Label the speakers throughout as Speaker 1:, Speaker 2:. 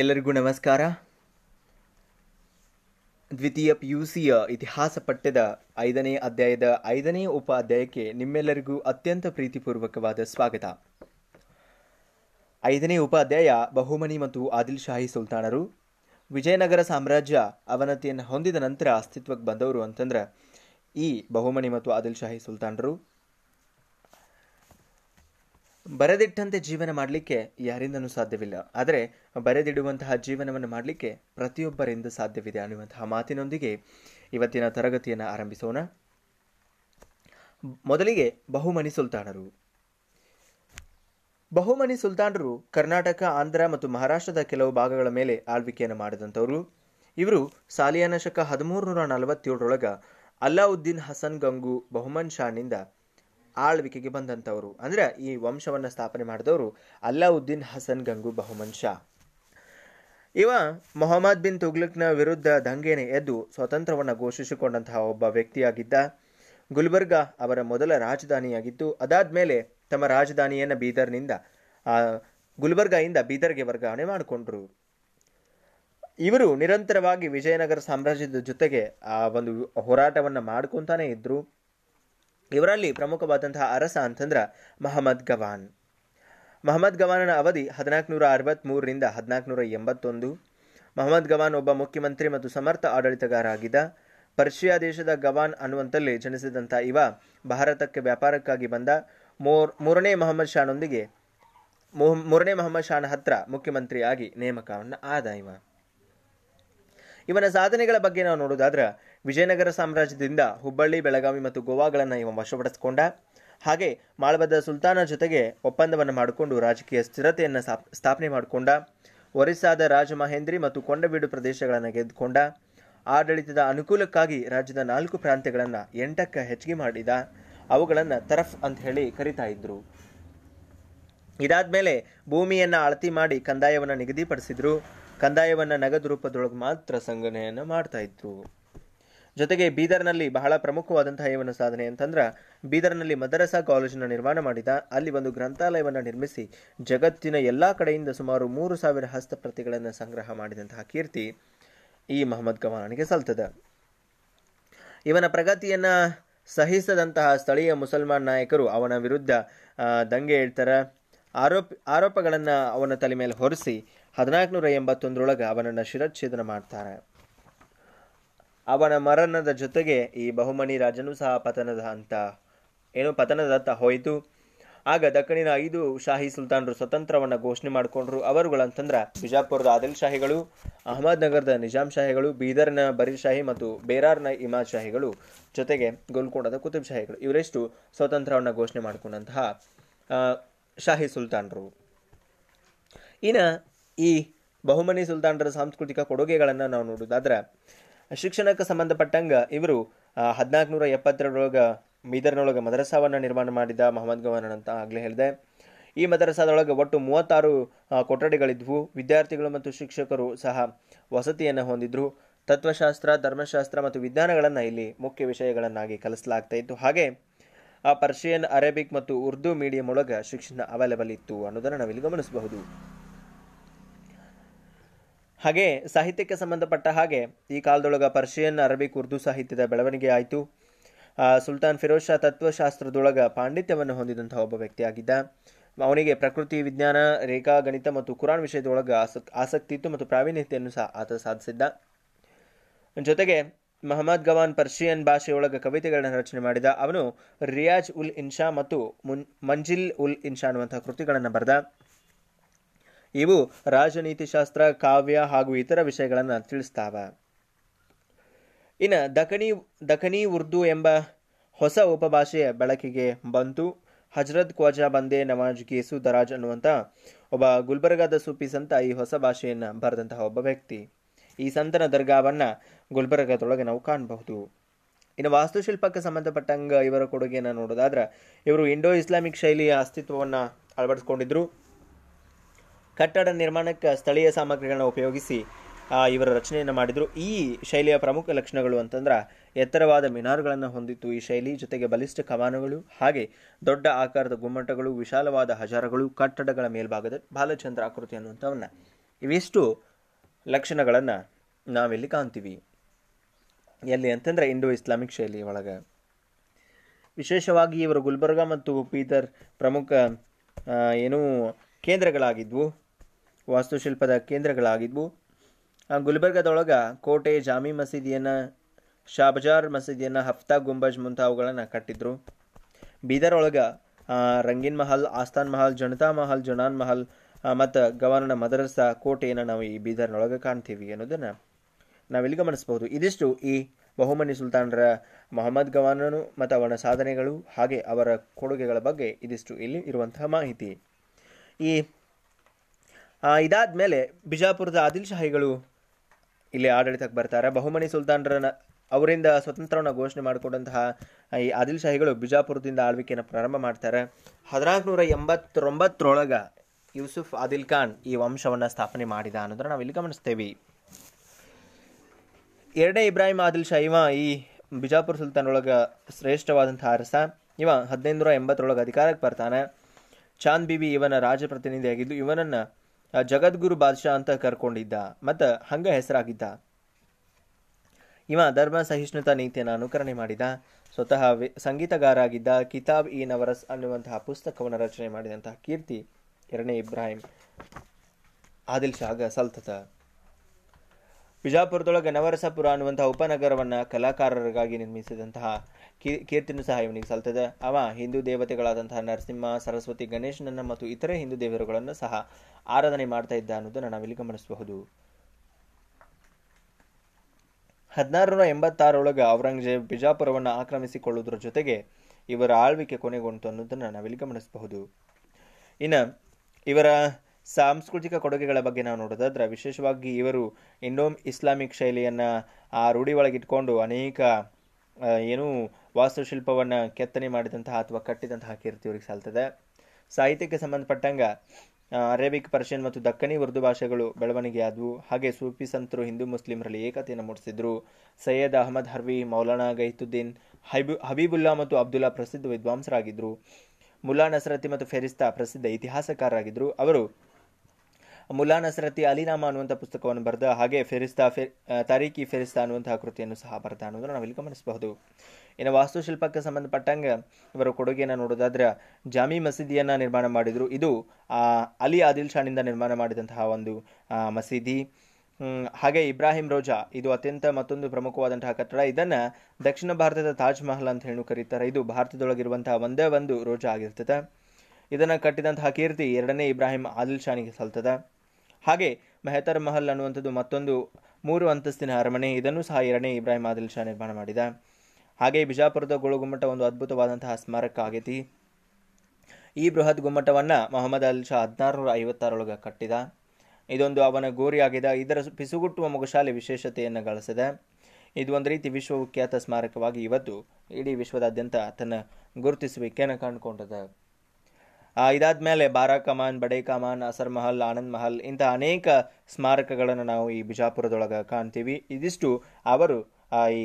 Speaker 1: ಎಲ್ಲರಿಗೂ ನಮಸ್ಕಾರ ದ್ವಿತೀಯ ಪಿ ಯು ಸಿಯ ಇತಿಹಾಸ ಪಠ್ಯದ ಐದನೇ ಅಧ್ಯಾಯದ ಐದನೇ ಉಪಾಧ್ಯಾಯಕ್ಕೆ ನಿಮ್ಮೆಲ್ಲರಿಗೂ ಅತ್ಯಂತ ಪ್ರೀತಿಪೂರ್ವಕವಾದ ಸ್ವಾಗತ ಐದನೇ ಉಪಾಧ್ಯಾಯ ಬಹುಮನಿ ಮತ್ತು ಆದಿಲ್ ಶಾಹಿ ಸುಲ್ತಾನರು ವಿಜಯನಗರ ಸಾಮ್ರಾಜ್ಯ ಅವನತಿಯನ್ನು ಹೊಂದಿದ ನಂತರ ಅಸ್ತಿತ್ವಕ್ಕೆ ಬಂದವರು ಅಂತಂದ್ರೆ ಈ ಬಹುಮನಿ ಮತ್ತು ಆದಿಲ್ ಶಾಹಿ ಸುಲ್ತಾನರು ಬರೆದಿಟ್ಟಂತೆ ಜೀವನ ಮಾಡಲಿಕ್ಕೆ ಯಾರಿಂದನೂ ಸಾಧ್ಯವಿಲ್ಲ ಆದರೆ ಬರೆದಿಡುವಂತಹ ಜೀವನವನ್ನು ಮಾಡಲಿಕ್ಕೆ ಪ್ರತಿಯೊಬ್ಬರಿಂದ ಸಾಧ್ಯವಿದೆ ಅನ್ನುವಂತಹ ಮಾತಿನೊಂದಿಗೆ ಇವತ್ತಿನ ತರಗತಿಯನ್ನು ಆರಂಭಿಸೋಣ ಮೊದಲಿಗೆ ಬಹುಮನಿ ಸುಲ್ತಾನರು ಬಹುಮನಿ ಸುಲ್ತಾನರು ಕರ್ನಾಟಕ ಆಂಧ್ರ ಮತ್ತು ಮಹಾರಾಷ್ಟ್ರದ ಕೆಲವು ಭಾಗಗಳ ಮೇಲೆ ಆಳ್ವಿಕೆಯನ್ನು ಮಾಡಿದಂಥವರು ಇವರು ಸಾಲಿಯಾನ ಶಕ ಹದಿಮೂರು ನೂರ ನಲವತ್ತೇಳರೊಳಗ ಅಲ್ಲಾವುದ್ದೀನ್ ಹಸನ್ ಗಂಗು ಬಹುಮನ್ ಶಾನಿಂದ ಆಳ್ವಿಕೆಗೆ ಬಂದಂಥವರು ಅಂದರೆ ಈ ವಂಶವನ್ನು ಸ್ಥಾಪನೆ ಮಾಡಿದವರು ಅಲ್ಲಾವುದ್ದೀನ್ ಹಸನ್ ಗಂಗು ಬಹುಮನ್ ಶಾ ಇವ ಮೊಹಮ್ಮದ್ ಬಿನ್ ತುಗ್ಲಕ್ನ ವಿರುದ್ಧ ದಂಗೆನೆ ಎದ್ದು ಸ್ವತಂತ್ರವನ್ನು ಘೋಷಿಸಿಕೊಂಡಂತಹ ಒಬ್ಬ ವ್ಯಕ್ತಿಯಾಗಿದ್ದ ಗುಲ್ಬರ್ಗಾ ಅವರ ಮೊದಲ ರಾಜಧಾನಿಯಾಗಿದ್ದು ಅದಾದ ಮೇಲೆ ತಮ್ಮ ರಾಜಧಾನಿಯನ್ನು ಬೀದರ್ನಿಂದ ಗುಲ್ಬರ್ಗಾಯಿಂದ ಬೀದರ್ಗೆ ವರ್ಗಾವಣೆ ಮಾಡಿಕೊಂಡ್ರು ಇವರು ನಿರಂತರವಾಗಿ ವಿಜಯನಗರ ಸಾಮ್ರಾಜ್ಯದ ಜೊತೆಗೆ ಆ ಒಂದು ಹೋರಾಟವನ್ನು ಮಾಡ್ಕೊತಾನೆ ಇದ್ದರು ಇವರಲ್ಲಿ ಪ್ರಮುಖವಾದಂತಹ ಅರಸ ಅಂತಂದ್ರೆ ಮಹಮ್ಮದ್ ಗವಾನ್ ಮಹಮ್ಮದ್ ಗವಾನನ ಅವಧಿ ಹದಿನಾಲ್ಕುನೂರ ಅರವತ್ತ್ಮೂರರಿಂದ ಹದಿನಾಲ್ಕುನೂರ ಎಂಬತ್ತೊಂದು ಮಹಮ್ಮದ್ ಗವಾನ್ ಒಬ್ಬ ಮುಖ್ಯಮಂತ್ರಿ ಮತ್ತು ಸಮರ್ಥ ಆಡಳಿತಗಾರ ಪರ್ಷಿಯಾ ದೇಶದ ಗವಾನ್ ಅನ್ನುವಂತಲ್ಲಿ ಜನಿಸಿದಂಥ ಇವ ಭಾರತಕ್ಕೆ ವ್ಯಾಪಾರಕ್ಕಾಗಿ ಬಂದ ಮೂರ್ ಮೂರನೇ ಮೊಹಮ್ಮದ್ ಶಾನೊಂದಿಗೆ ಮೂರನೇ ಮೊಹಮ್ಮದ್ ಶಾನ್ ಹತ್ರ ಮುಖ್ಯಮಂತ್ರಿಯಾಗಿ ನೇಮಕವನ್ನು ಆದ ಇವ ಇವನ ಸಾಧನೆಗಳ ಬಗ್ಗೆ ನಾವು ನೋಡೋದಾದ್ರೆ ವಿಜಯನಗರ ಸಾಮ್ರಾಜ್ಯದಿಂದ ಹುಬ್ಬಳ್ಳಿ ಬೆಳಗಾವಿ ಮತ್ತು ಗೋವಾಗಳನ್ನು ಇವ ವಶಪಡಿಸಿಕೊಂಡ ಹಾಗೆ ಮಾಳವದ ಸುಲ್ತಾನ ಜೊತೆಗೆ ಒಪ್ಪಂದವನ್ನು ಮಾಡಿಕೊಂಡು ರಾಜಕೀಯ ಸ್ಥಿರತೆಯನ್ನು ಸ್ಥಾಪನೆ ಮಾಡಿಕೊಂಡ ಒರಿಸ್ಸಾದ ರಾಜಮಹೇಂದ್ರಿ ಮತ್ತು ಕೊಂಡಬೀಡು ಪ್ರದೇಶಗಳನ್ನು ಗೆದ್ದುಕೊಂಡ ಆಡಳಿತದ ಅನುಕೂಲಕ್ಕಾಗಿ ರಾಜ್ಯದ ನಾಲ್ಕು ಪ್ರಾಂತ್ಯಗಳನ್ನು ಎಂಟಕ್ಕೆ ಹೆಚ್ಚಿಗೆ ಮಾಡಿದ ಅವುಗಳನ್ನು ತರಫ್ ಅಂತ ಹೇಳಿ ಕರಿತಾ ಇದ್ರು ಇದಾದ ಮೇಲೆ ಭೂಮಿಯನ್ನು ಅಳತಿ ಮಾಡಿ ಕಂದಾಯವನ್ನು ನಿಗದಿಪಡಿಸಿದ್ರು ಕಂದಾಯವನ್ನು ನಗದು ರೂಪದೊಳಗೆ ಮಾತ್ರ ಸಂಗ್ರಹಣೆಯನ್ನು ಮಾಡ್ತಾ ಇದ್ರು ಜೊತೆಗೆ ಬೀದರ್ನಲ್ಲಿ ಬಹಳ ಪ್ರಮುಖವಾದಂತಹ ಇವನ ಸಾಧನೆ ಅಂತಂದ್ರೆ ಬೀದರ್ನಲ್ಲಿ ಮದರಸಾ ಕಾಲೇಜನ್ನು ನಿರ್ಮಾಣ ಮಾಡಿದ ಅಲ್ಲಿ ಒಂದು ಗ್ರಂಥಾಲಯವನ್ನು ನಿರ್ಮಿಸಿ ಜಗತ್ತಿನ ಎಲ್ಲ ಕಡೆಯಿಂದ ಸುಮಾರು ಮೂರು ಸಾವಿರ ಹಸ್ತಪ್ರತಿಗಳನ್ನು ಸಂಗ್ರಹ ಮಾಡಿದಂತಹ ಕೀರ್ತಿ ಈ ಮಹಮ್ಮದ್ ಗವಾನನಿಗೆ ಸಲ್ತದ ಇವನ ಪ್ರಗತಿಯನ್ನು ಸಹಿಸದಂತಹ ಸ್ಥಳೀಯ ಮುಸಲ್ಮಾನ್ ನಾಯಕರು ಅವನ ವಿರುದ್ಧ ದಂಗೆ ಹೇಳ್ತಾರೆ ಆರೋಪ ಆರೋಪಗಳನ್ನು ಅವನ ತಲೆ ಮೇಲೆ ಹೊರಿಸಿ ಹದಿನಾಲ್ಕುನೂರ ಎಂಬತ್ತೊಂದರೊಳಗೆ ಅವನನ್ನು ಶಿರಚ್ಛೇದನ ಮಾಡ್ತಾರೆ ಅವನ ಮರಣದ ಜೊತೆಗೆ ಈ ಬಹುಮಣಿ ರಾಜನು ಸಹ ಪತನದ ಅಂತ ಏನು ಪತನದತ್ತ ಹೋಯಿತು ಆಗ ದಕ್ಕಣಿನ ಐದು ಶಾಹಿ ಸುಲ್ತಾನರು ಸ್ವತಂತ್ರವನ್ನು ಘೋಷಣೆ ಮಾಡಿಕೊಂಡ್ರು ಅವರುಗಳಂತಂದ್ರೆ ಬಿಜಾಪುರದ ಆದಿಲ್ ಶಾಹಿಗಳು ನಗರದ ನಿಜಾಮ್ ಶಾಹಿಗಳು ಬೀದರ್ನ ಶಾಹಿ ಮತ್ತು ಬೇರಾರ್ನ ಇಮಾದ್ ಶಾಹಿಗಳು ಜೊತೆಗೆ ಗೋಲ್ಕೊಂಡದ ಕುತುಬ್ ಶಾಹಿಗಳು ಇವರೆಷ್ಟು ಸ್ವತಂತ್ರವನ್ನು ಘೋಷಣೆ ಮಾಡಿಕೊಂಡಂತಹ ಶಾಹಿ ಸುಲ್ತಾನರು ಇನ್ನು ಈ ಬಹುಮನಿ ಸುಲ್ತಾನರ ಸಾಂಸ್ಕೃತಿಕ ಕೊಡುಗೆಗಳನ್ನು ನಾವು ನೋಡೋದಾದ್ರೆ ಶಿಕ್ಷಣಕ್ಕೆ ಸಂಬಂಧಪಟ್ಟಂಗೆ ಇವರು ನೂರ ಎಪ್ಪತ್ತೆರಡರೊಳಗೆ ಮೀದರ್ನೊಳಗೆ ಮದರಸಾವನ್ನು ನಿರ್ಮಾಣ ಮಾಡಿದ ಮಹಮ್ಮದ್ ಗವರ್ನರ್ ಅಂತ ಆಗಲೇ ಹೇಳಿದೆ ಈ ಮದರಸಾದೊಳಗೆ ಒಟ್ಟು ಮೂವತ್ತಾರು ಕೊಠಡಿಗಳಿದ್ವು ವಿದ್ಯಾರ್ಥಿಗಳು ಮತ್ತು ಶಿಕ್ಷಕರು ಸಹ ವಸತಿಯನ್ನು ಹೊಂದಿದ್ರು ತತ್ವಶಾಸ್ತ್ರ ಧರ್ಮಶಾಸ್ತ್ರ ಮತ್ತು ವಿಜ್ಞಾನಗಳನ್ನು ಇಲ್ಲಿ ಮುಖ್ಯ ವಿಷಯಗಳನ್ನಾಗಿ ಕಲಿಸಲಾಗ್ತಾ ಇತ್ತು ಹಾಗೆ ಆ ಪರ್ಷಿಯನ್ ಅರೇಬಿಕ್ ಮತ್ತು ಉರ್ದು ಮೀಡಿಯಂ ಒಳಗೆ ಶಿಕ್ಷಣ ಅವೈಲೇಬಲ್ ಇತ್ತು ಅನ್ನೋದನ್ನು ನಾವಿಲ್ಲಿ ಗಮನಿಸಬಹುದು ಹಾಗೆ ಸಾಹಿತ್ಯಕ್ಕೆ ಸಂಬಂಧಪಟ್ಟ ಹಾಗೆ ಈ ಕಾಲದೊಳಗೆ ಪರ್ಷಿಯನ್ ಅರೇಬಿಕ್ ಉರ್ದು ಸಾಹಿತ್ಯದ ಬೆಳವಣಿಗೆ ಆಯಿತು ಸುಲ್ತಾನ್ ಫಿರೋಜ್ ಶಾ ತತ್ವಶಾಸ್ತ್ರದೊಳಗೆ ಪಾಂಡಿತ್ಯವನ್ನು ಹೊಂದಿದಂತಹ ಒಬ್ಬ ವ್ಯಕ್ತಿಯಾಗಿದ್ದ ಅವನಿಗೆ ಪ್ರಕೃತಿ ವಿಜ್ಞಾನ ರೇಖಾ ಗಣಿತ ಮತ್ತು ಕುರಾನ್ ವಿಷಯದೊಳಗೆ ಆಸಕ್ ಆಸಕ್ತಿ ಇತ್ತು ಮತ್ತು ಪ್ರಾವೀಣ್ಯತೆಯನ್ನು ಸಹ ಆತ ಸಾಧಿಸಿದ್ದ ಜೊತೆಗೆ ಮಹಮ್ಮದ್ ಗವಾನ್ ಪರ್ಷಿಯನ್ ಭಾಷೆಯೊಳಗೆ ಕವಿತೆಗಳನ್ನು ರಚನೆ ಮಾಡಿದ ಅವನು ರಿಯಾಜ್ ಉಲ್ ಇನ್ಶಾ ಮತ್ತು ಮಂಜಿಲ್ ಉಲ್ ಇನ್ಶಾ ಅನ್ನುವಂತಹ ಕೃತಿಗಳನ್ನು ಬರೆದ ಇವು ಶಾಸ್ತ್ರ ಕಾವ್ಯ ಹಾಗೂ ಇತರ ವಿಷಯಗಳನ್ನು ತಿಳಿಸ್ತಾವ ಇನ್ನು ದಖನಿ ದಖನಿ ಉರ್ದು ಎಂಬ ಹೊಸ ಉಪಭಾಷೆಯ ಬಳಕೆಗೆ ಬಂತು ಹಜರತ್ ಖ್ವಾಜಾ ಬಂದೆ ನವಾಜ್ ಗೇಸು ದರಾಜ್ ಅನ್ನುವಂಥ ಒಬ್ಬ ಗುಲ್ಬರ್ಗಾದ ಸೂಪಿಸಂತ ಸಂತ ಈ ಹೊಸ ಭಾಷೆಯನ್ನು ಬರೆದಂತಹ ಒಬ್ಬ ವ್ಯಕ್ತಿ ಈ ಸಂತನ ದರ್ಗಾವನ್ನ ಗುಲ್ಬರ್ಗದೊಳಗೆ ನಾವು ಕಾಣಬಹುದು ಇನ್ನು ವಾಸ್ತುಶಿಲ್ಪಕ್ಕೆ ಸಂಬಂಧಪಟ್ಟಂಗ ಇವರ ಕೊಡುಗೆಯನ್ನು ನೋಡೋದಾದ್ರೆ ಇವರು ಇಂಡೋ ಇಸ್ಲಾಮಿಕ್ ಶೈಲಿಯ ಅಸ್ತಿತ್ವವನ್ನು ಅಳವಡಿಸ್ಕೊಂಡಿದ್ದರು ಕಟ್ಟಡ ನಿರ್ಮಾಣಕ್ಕೆ ಸ್ಥಳೀಯ ಸಾಮಗ್ರಿಗಳನ್ನ ಉಪಯೋಗಿಸಿ ಇವರ ರಚನೆಯನ್ನು ಮಾಡಿದರು ಈ ಶೈಲಿಯ ಪ್ರಮುಖ ಲಕ್ಷಣಗಳು ಅಂತಂದ್ರೆ ಎತ್ತರವಾದ ಮಿನಾರ್ಗಳನ್ನು ಹೊಂದಿತ್ತು ಈ ಶೈಲಿ ಜೊತೆಗೆ ಬಲಿಷ್ಠ ಕಮಾನುಗಳು ಹಾಗೆ ದೊಡ್ಡ ಆಕಾರದ ಗುಮ್ಮಟಗಳು ವಿಶಾಲವಾದ ಹಜಾರಗಳು ಕಟ್ಟಡಗಳ ಮೇಲ್ಭಾಗದ ಬಾಲಚಂದ್ರ ಆಕೃತಿ ಅನ್ನುವಂಥವನ್ನ ಇವೆಷ್ಟು ಲಕ್ಷಣಗಳನ್ನು ನಾವಿಲ್ಲಿ ಕಾಣ್ತೀವಿ ಎಲ್ಲಿ ಅಂತಂದರೆ ಇಂಡೋ ಇಸ್ಲಾಮಿಕ್ ಶೈಲಿ ಒಳಗೆ ವಿಶೇಷವಾಗಿ ಇವರು ಗುಲ್ಬರ್ಗ ಮತ್ತು ಬೀದರ್ ಪ್ರಮುಖ ಏನು ಕೇಂದ್ರಗಳಾಗಿದ್ವು ವಾಸ್ತುಶಿಲ್ಪದ ಕೇಂದ್ರಗಳಾಗಿದ್ವು ಗುಲ್ಬರ್ಗದೊಳಗೆ ಕೋಟೆ ಜಾಮಿ ಮಸೀದಿಯನ್ನು ಶಾಬಜಾರ್ ಮಸೀದಿಯನ್ನು ಹಫ್ತಾ ಗುಂಬಜ್ ಮುಂತಾವುಗಳನ್ನು ಕಟ್ಟಿದ್ರು ಬೀದರ್ ಒಳಗೆ ರಂಗಿನ್ ಮಹಲ್ ಆಸ್ತಾನ್ ಮಹಲ್ ಜನತಾ ಮಹಲ್ ಜನಾನ್ ಮಹಲ್ ಮತ್ತು ಗವರ್ನರ್ ಮದರಸಾ ಕೋಟೆಯನ್ನು ನಾವು ಈ ಬೀದರ್ನೊಳಗೆ ಕಾಣ್ತೀವಿ ಅನ್ನೋದನ್ನು ನಾವಿಲ್ಲಿ ಗಮನಿಸಬಹುದು ಇದಿಷ್ಟು ಈ ಬಹುಮನಿ ಸುಲ್ತಾನರ ಮೊಹಮ್ಮದ್ ಗವಾನನು ಮತ್ತು ಅವನ ಸಾಧನೆಗಳು ಹಾಗೆ ಅವರ ಕೊಡುಗೆಗಳ ಬಗ್ಗೆ ಇದಿಷ್ಟು ಇಲ್ಲಿ ಇರುವಂತಹ ಮಾಹಿತಿ ಈ ಇದಾದ ಮೇಲೆ ಬಿಜಾಪುರದ ಆದಿಲ್ ಶಾಹಿಗಳು ಇಲ್ಲಿ ಆಡಳಿತಕ್ಕೆ ಬರ್ತಾರೆ ಬಹುಮನಿ ಸುಲ್ತಾನರ ಅವರಿಂದ ಸ್ವತಂತ್ರವನ್ನು ಘೋಷಣೆ ಮಾಡಿಕೊಂಡಂತಹ ಈ ಆದಿಲ್ ಶಾಹಿಗಳು ಬಿಜಾಪುರದಿಂದ ಆಳ್ವಿಕೆಯನ್ನು ಪ್ರಾರಂಭ ಮಾಡ್ತಾರೆ ಹದಿನಾಲ್ಕುನೂರ ಎಂಬತ್ತೊಂಬತ್ತರೊಳಗೆ ಯೂಸುಫ್ ಆದಿಲ್ ಖಾನ್ ಈ ವಂಶವನ್ನು ಸ್ಥಾಪನೆ ಮಾಡಿದ ಅನ್ನೋದನ್ನು ನಾವಿಲ್ಲಿ ಗಮನಿಸ್ತೇವೆ ಎರಡೇ ಇಬ್ರಾಹಿಂ ಆದಿಲ್ ಶಾ ಇವ ಈ ಬಿಜಾಪುರ ಒಳಗ ಶ್ರೇಷ್ಠವಾದಂಥ ಅರಸ ಇವ ನೂರ ಎಂಬತ್ತರೊಳಗೆ ಅಧಿಕಾರಕ್ಕೆ ಬರ್ತಾನೆ ಚಾಂದ್ ಬಿಬಿ ಇವನ ರಾಜಪ್ರತಿನಿಧಿಯಾಗಿದ್ದು ಇವನನ್ನ ಜಗದ್ಗುರು ಬಾದ್ಶಾ ಅಂತ ಕರ್ಕೊಂಡಿದ್ದ ಮತ್ತ ಹಂಗ ಹೆಸರಾಗಿದ್ದ ಇವ ಧರ್ಮ ಸಹಿಷ್ಣುತಾ ನೀತಿಯನ್ನು ಅನುಕರಣೆ ಮಾಡಿದ ಸ್ವತಃ ಸಂಗೀತಗಾರ ಆಗಿದ್ದ ಕಿತಾಬ್ ಇ ನವರಸ್ ಅನ್ನುವಂತಹ ಪುಸ್ತಕವನ್ನು ರಚನೆ ಮಾಡಿದಂತಹ ಕೀರ್ತಿ ಎರಡನೇ ಇಬ್ರಾಹಿಂ ಆದಿಲ್ ಶಾಗ ಸಲ್ತತ ಬಿಜಾಪುರದೊಳಗೆ ನವರಸಪುರ ಅನ್ನುವಂತಹ ಉಪನಗರವನ್ನು ಕಲಾಕಾರರಿಗಾಗಿ ನಿರ್ಮಿಸಿದಂತಹ ಕೀರ್ತಿನೂ ಸಹ ಇವನಿಗೆ ಸಲ್ತದ ಅವ ಹಿಂದೂ ದೇವತೆಗಳಾದಂತಹ ನರಸಿಂಹ ಸರಸ್ವತಿ ಗಣೇಶನನ್ನ ಮತ್ತು ಇತರೆ ಹಿಂದೂ ದೇವರುಗಳನ್ನು ಸಹ ಆರಾಧನೆ ಮಾಡ್ತಾ ಇದ್ದ ಅನ್ನೋದನ್ನು ನಾವಿಲ್ಲಿ ಗಮನಿಸಬಹುದು ನೂರ ಎಂಬತ್ತಾರೊಳಗೆ ಔರಂಗಜೇಬ್ ಬಿಜಾಪುರವನ್ನು ಆಕ್ರಮಿಸಿಕೊಳ್ಳುವುದರ ಜೊತೆಗೆ ಇವರ ಆಳ್ವಿಕೆ ಕೊನೆಗೊಂಡು ಅನ್ನೋದನ್ನು ನಾವಿಲ್ಲಿ ಗಮನಿಸಬಹುದು ಇನ್ನು ಇವರ ಸಾಂಸ್ಕೃತಿಕ ಕೊಡುಗೆಗಳ ಬಗ್ಗೆ ನಾವು ನೋಡೋದಾದ್ರೆ ವಿಶೇಷವಾಗಿ ಇವರು ಇಂಡೋಮ್ ಇಸ್ಲಾಮಿಕ್ ಶೈಲಿಯನ್ನು ಆ ರೂಢಿ ಒಳಗಿಟ್ಕೊಂಡು ಅನೇಕ ಏನು ವಾಸ್ತುಶಿಲ್ಪವನ್ನು ಕೆತ್ತನೆ ಮಾಡಿದಂತಹ ಅಥವಾ ಕಟ್ಟಿದಂತಹ ಕೀರ್ತಿ ಇವ್ರಿಗೆ ಸಾಲ್ತದೆ ಸಾಹಿತ್ಯಕ್ಕೆ ಸಂಬಂಧಪಟ್ಟಂಗೆ ಅರೇಬಿಕ್ ಪರ್ಷಿಯನ್ ಮತ್ತು ದಕ್ಕನಿ ಉರ್ದು ಭಾಷೆಗಳು ಬೆಳವಣಿಗೆಯಾದವು ಹಾಗೆ ಸೂಫಿ ಸಂತರು ಹಿಂದೂ ಮುಸ್ಲಿಮರಲ್ಲಿ ಏಕತೆಯನ್ನು ಮೂಡಿಸಿದ್ರು ಸೈಯದ್ ಅಹಮದ್ ಹರ್ವಿ ಮೌಲಾನಾ ಗೈತುದ್ದೀನ್ ಹೈಬು ಹಬೀಬುಲ್ಲಾ ಮತ್ತು ಅಬ್ದುಲ್ಲಾ ಪ್ರಸಿದ್ಧ ವಿದ್ವಾಂಸರಾಗಿದ್ದರು ಮುಲ್ಲಾ ನಸರತಿ ಮತ್ತು ಫೆರಿಸ್ತಾ ಪ್ರಸಿದ್ಧ ಇತಿಹಾಸಕಾರರಾಗಿದ್ದರು ಅವರು ಮುಲ್ಲಾ ನಸರತಿ ಅಲಿನಾಮ ಅನ್ನುವಂಥ ಪುಸ್ತಕವನ್ನು ಬರೆದ ಹಾಗೆ ಫೆರಿಸ್ತಾ ಫೆ ತಾರೀಕಿ ಫೆರಿಸ್ತಾ ಅನ್ನುವಂತಹ ಕೃತಿಯನ್ನು ಸಹ ಬರ್ದ ಅನ್ನೋದನ್ನು ಇಲ್ಲಿ ಗಮನಿಸಬಹುದು ಇನ್ನು ವಾಸ್ತುಶಿಲ್ಪಕ್ಕೆ ಸಂಬಂಧಪಟ್ಟಂಗೆ ಇವರ ಕೊಡುಗೆಯನ್ನು ನೋಡೋದಾದ್ರೆ ಜಾಮಿ ಮಸೀದಿಯನ್ನು ನಿರ್ಮಾಣ ಮಾಡಿದರು ಇದು ಅಲಿ ಆದಿಲ್ ಶಾನಿಂದ ನಿರ್ಮಾಣ ಮಾಡಿದಂತಹ ಒಂದು ಮಸೀದಿ ಹಾಗೆ ಇಬ್ರಾಹಿಂ ರೋಜಾ ಇದು ಅತ್ಯಂತ ಮತ್ತೊಂದು ಪ್ರಮುಖವಾದಂತಹ ಕಟ್ಟಡ ಇದನ್ನ ದಕ್ಷಿಣ ಭಾರತದ ತಾಜ್ ಮಹಲ್ ಅಂತ ಹೇಳಿ ಕರೀತಾರೆ ಇದು ಭಾರತದೊಳಗಿರುವಂತಹ ಒಂದೇ ಒಂದು ರೋಜಾ ಆಗಿರ್ತದೆ ಇದನ್ನು ಕಟ್ಟಿದಂತಹ ಕೀರ್ತಿ ಎರಡನೇ ಇಬ್ರಾಹಿಂ ಆದಿಲ್ ಶಾನಿಗೆ ಸಲ್ತದೆ ಹಾಗೆ ಮೆಹತರ್ ಮಹಲ್ ಅನ್ನುವಂಥದ್ದು ಮತ್ತೊಂದು ಮೂರು ಅಂತಸ್ತಿನ ಅರಮನೆ ಇದನ್ನು ಸಹ ಎರಡನೇ ಇಬ್ರಾಹಿಂ ಆದಿಲ್ ಶಾ ನಿರ್ಮಾಣ ಮಾಡಿದ ಹಾಗೆ ಬಿಜಾಪುರದ ಗುಮ್ಮಟ ಒಂದು ಅದ್ಭುತವಾದಂತಹ ಸ್ಮಾರಕ ಆಗೈತಿ ಈ ಬೃಹತ್ ಗುಮ್ಮಟವನ್ನು ಮೊಹಮ್ಮದ್ ಅಲ್ ಶಾ ಹದಿನಾರು ನೂರ ಐವತ್ತಾರೊಳಗೆ ಕಟ್ಟಿದ ಇದೊಂದು ಅವನ ಗೋರಿಯಾಗಿದೆ ಇದರ ಪಿಸುಗುಟ್ಟುವ ಮೊಗಶಾಲೆ ವಿಶೇಷತೆಯನ್ನು ಗಳಿಸಿದೆ ಇದು ಒಂದು ರೀತಿ ವಿಶ್ವವಿಖ್ಯಾತ ಸ್ಮಾರಕವಾಗಿ ಇವತ್ತು ಇಡೀ ವಿಶ್ವದಾದ್ಯಂತ ತನ್ನ ಗುರುತಿಸುವಿಕೆಯನ್ನು ಕಂಡುಕೊಂಡಿದೆ ಇದಾದ ಬಾರಾ ಕಮಾನ್ ಬಡೇ ಕಮಾನ್ ಅಸರ್ ಮಹಲ್ ಆನಂದ್ ಮಹಲ್ ಇಂಥ ಅನೇಕ ಸ್ಮಾರಕಗಳನ್ನು ನಾವು ಈ ಬಿಜಾಪುರದೊಳಗೆ ಕಾಣ್ತೀವಿ ಇದಿಷ್ಟು ಅವರು ಈ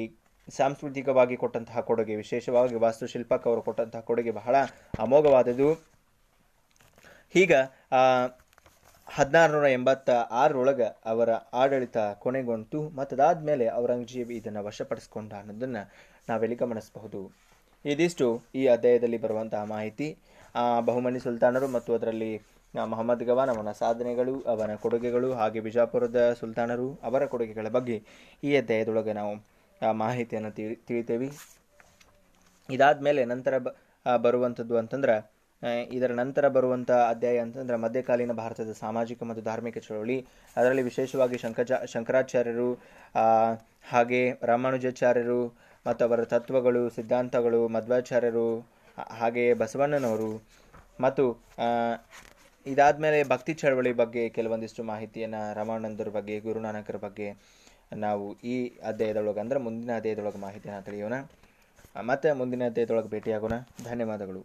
Speaker 1: ಸಾಂಸ್ಕೃತಿಕವಾಗಿ ಕೊಟ್ಟಂತಹ ಕೊಡುಗೆ ವಿಶೇಷವಾಗಿ ವಾಸ್ತುಶಿಲ್ಪಕ್ಕೆ ಅವರು ಕೊಟ್ಟಂತಹ ಕೊಡುಗೆ ಬಹಳ ಅಮೋಘವಾದದ್ದು ಈಗ ಹದಿನಾರುನೂರ ಎಂಬತ್ತ ಆರರೊಳಗೆ ಅವರ ಆಡಳಿತ ಕೊನೆಗೊಂತು ಮತ್ತು ಅದಾದ ಮೇಲೆ ಔರಂಗಜೇಬ್ ಇದನ್ನು ವಶಪಡಿಸಿಕೊಂಡ ಅನ್ನೋದನ್ನು ನಾವೆಲ್ಲಿ ಗಮನಿಸಬಹುದು ಇದಿಷ್ಟು ಈ ಅಧ್ಯಾಯದಲ್ಲಿ ಬರುವಂತಹ ಮಾಹಿತಿ ಬಹುಮನಿ ಸುಲ್ತಾನರು ಮತ್ತು ಅದರಲ್ಲಿ ಮೊಹಮ್ಮದ್ ಗವಾನ್ ಅವನ ಸಾಧನೆಗಳು ಅವನ ಕೊಡುಗೆಗಳು ಹಾಗೆ ಬಿಜಾಪುರದ ಸುಲ್ತಾನರು ಅವರ ಕೊಡುಗೆಗಳ ಬಗ್ಗೆ ಈ ಅಧ್ಯಾಯದೊಳಗೆ ನಾವು ಮಾಹಿತಿಯನ್ನು ತಿಳಿ ತಿಳಿತೇವೆ ಇದಾದ ಮೇಲೆ ನಂತರ ಬರುವಂಥದ್ದು ಅಂತಂದ್ರೆ ಇದರ ನಂತರ ಬರುವಂಥ ಅಧ್ಯಾಯ ಅಂತಂದ್ರೆ ಮಧ್ಯಕಾಲೀನ ಭಾರತದ ಸಾಮಾಜಿಕ ಮತ್ತು ಧಾರ್ಮಿಕ ಚಳವಳಿ ಅದರಲ್ಲಿ ವಿಶೇಷವಾಗಿ ಶಂಕಜ ಶಂಕರಾಚಾರ್ಯರು ಹಾಗೆ ರಾಮಾನುಜಾಚಾರ್ಯರು ಮತ್ತು ಅವರ ತತ್ವಗಳು ಸಿದ್ಧಾಂತಗಳು ಮಧ್ವಾಚಾರ್ಯರು ಹಾಗೆ ಬಸವಣ್ಣನವರು ಮತ್ತು ಇದಾದ ಮೇಲೆ ಭಕ್ತಿ ಚಳವಳಿ ಬಗ್ಗೆ ಕೆಲವೊಂದಿಷ್ಟು ಮಾಹಿತಿಯನ್ನು ರಾಮಾನಂದರ ಬಗ್ಗೆ ಗುರುನಾನಕರ ಬಗ್ಗೆ ನಾವು ಈ ಅಧ್ಯಾಯದೊಳಗೆ ಅಂದರೆ ಮುಂದಿನ ಅಧ್ಯಾಯದೊಳಗೆ ಮಾಹಿತಿಯನ್ನು ತಿಳಿಯೋಣ ಮತ್ತು ಮುಂದಿನ ಅಧ್ಯಾಯದೊಳಗೆ ಭೇಟಿಯಾಗೋಣ ಧನ್ಯವಾದಗಳು